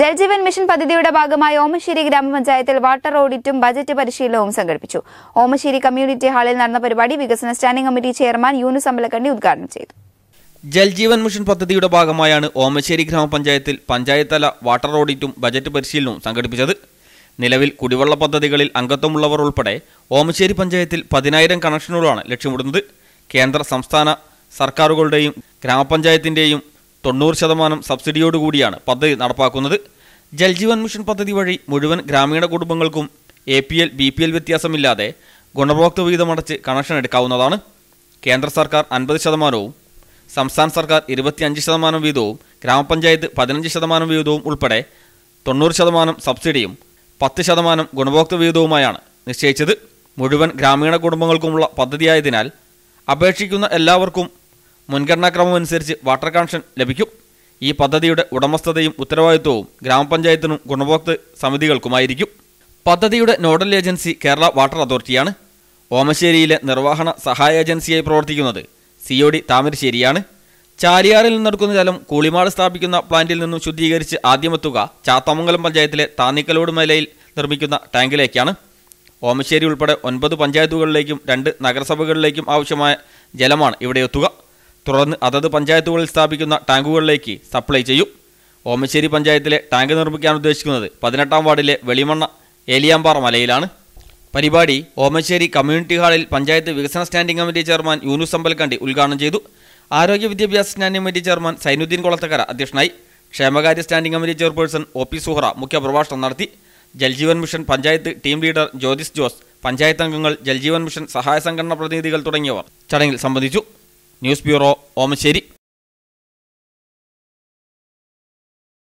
Jal Jeevan mission പദ്ധതിയുടെ ഭാഗമായി ഓമശ്ശേരി ഗ്രാമപഞ്ചായത്തിൽ വാട്ടർ ഓഡിറ്റും ബജറ്റ് പരിശീലനവും സംഘടിപ്പിച്ചു ഓമശ്ശേരി കമ്മ്യൂണിറ്റി ഹാളിൽ നടന്ന പരിപാടി വികസന സ്റ്റാൻഡിംഗ് കമ്മിറ്റി ചെയർമാൻ യൂനു സമ്പലക്കണ്ണി ഉദ്ഘാടനം ചെയ്തു ജൽജീവൻ മിഷൻ പദ്ധതിയുടെ ഭാഗമായാണ് ഓമശ്ശേരി ഗ്രാമപഞ്ചായത്തിൽ പഞ്ചായത്തല വാട്ടർ ഓഡിറ്റും ബജറ്റ് പരിശീലനവും സംഘടിപ്പിച്ചത് നിലവിൽ കുടിവെള്ള പദ്ധതികളിൽ അംഗത്വമുള്ളവർ ഉൾപ്പെടെ ഓമശ്ശേരി പഞ്ചായത്തിൽ പതിനായിരം കണക്ഷനുകളാണ് ലക്ഷ്യമിടുന്നത് കേന്ദ്ര സംസ്ഥാന സർക്കാരുകളുടെയും ഗ്രാമപഞ്ചായത്തിൻ്റെയും തൊണ്ണൂറ് ശതമാനം സബ്സിഡിയോടുകൂടിയാണ് പദ്ധതി നടപ്പാക്കുന്നത് ജൽജീവൻ മിഷൻ പദ്ധതി വഴി മുഴുവൻ ഗ്രാമീണ കുടുംബങ്ങൾക്കും A P L B P L വ്യത്യാസമില്ലാതെ ഗുണഭോക്തൃ വിഹിതമടച്ച് കണക്ഷൻ എടുക്കാവുന്നതാണ് കേന്ദ്ര സർക്കാർ അൻപത് ശതമാനവും സംസ്ഥാന സർക്കാർ ഇരുപത്തിയഞ്ച് ശതമാനം വീതവും ഗ്രാമപഞ്ചായത്ത് പതിനഞ്ച് ശതമാനം വീതവും ഉൾപ്പെടെ തൊണ്ണൂറ് ശതമാനം സബ്സിഡിയും പത്ത് ശതമാനം ഗുണഭോക്തൃ വിഹിതവുമായാണ് നിശ്ചയിച്ചത് മുഴുവൻ ഗ്രാമീണ കുടുംബങ്ങൾക്കുമുള്ള പദ്ധതിയായതിനാൽ അപേക്ഷിക്കുന്ന എല്ലാവർക്കും മുൻഗണനാക്രമം അനുസരിച്ച് വാട്ടർ കണക്ഷൻ ലഭിക്കും ഈ പദ്ധതിയുടെ ഉടമസ്ഥതയും ഉത്തരവാദിത്വവും ഗ്രാമപഞ്ചായത്തിനും ഗുണഭോക്തൃ സമിതികൾക്കുമായിരിക്കും പദ്ധതിയുടെ നോഡൽ ഏജൻസി കേരള വാട്ടർ അതോറിറ്റിയാണ് ഓമശ്ശേരിയിലെ നിർവഹണ സഹായ ഏജൻസിയായി പ്രവർത്തിക്കുന്നത് സി ഒ ഡി താമരശ്ശേരിയാണ് ചാലിയാറിൽ നിന്നെടുക്കുന്ന ജലം കൂളിമാട് സ്ഥാപിക്കുന്ന പ്ലാന്റിൽ നിന്നും ശുദ്ധീകരിച്ച് ആദ്യമെത്തുക ചാത്തമംഗലം പഞ്ചായത്തിലെ താന്നിക്കലോട് മലയിൽ നിർമ്മിക്കുന്ന ടാങ്കിലേക്കാണ് ഓമശ്ശേരി ഉൾപ്പെടെ ഒൻപത് പഞ്ചായത്തുകളിലേക്കും രണ്ട് നഗരസഭകളിലേക്കും ആവശ്യമായ ജലമാണ് ഇവിടെ എത്തുക തുടർന്ന് അതത് പഞ്ചായത്തുകളിൽ സ്ഥാപിക്കുന്ന ടാങ്കുകളിലേക്ക് സപ്ലൈ ചെയ്യും ഓമശ്ശേരി പഞ്ചായത്തിലെ ടാങ്ക് നിർമ്മിക്കാൻ ഉദ്ദേശിക്കുന്നത് പതിനെട്ടാം വാർഡിലെ വെളിമണ്ണ ഏലിയാമ്പാറ മലയിലാണ് പരിപാടി ഓമശ്ശേരി കമ്മ്യൂണിറ്റി ഹാളിൽ പഞ്ചായത്ത് വികസന standing committee chairman Yunus Ambalakkandi ഉദ്ഘാടനം ചെയ്തു ആരോഗ്യ വിദ്യാഭ്യാസ standing committee chairman Zainuddin Kolathakkara അധ്യക്ഷനായി ക്ഷേമകാര്യ standing committee chairperson O P Suhara മുഖ്യപ്രഭാഷണം നടത്തി Jal Jeevan mission panchayat team leader Jyothis Jose പഞ്ചായത്ത് അംഗങ്ങൾ ജൽജീവൻ മിഷൻ സഹായ സംഘടനാ പ്രതിനിധികൾ തുടങ്ങിയവർ ചടങ്ങിൽ സംബന്ധിച്ചു ന്യൂസ് ബ്യൂറോ ഓമശ്ശേരി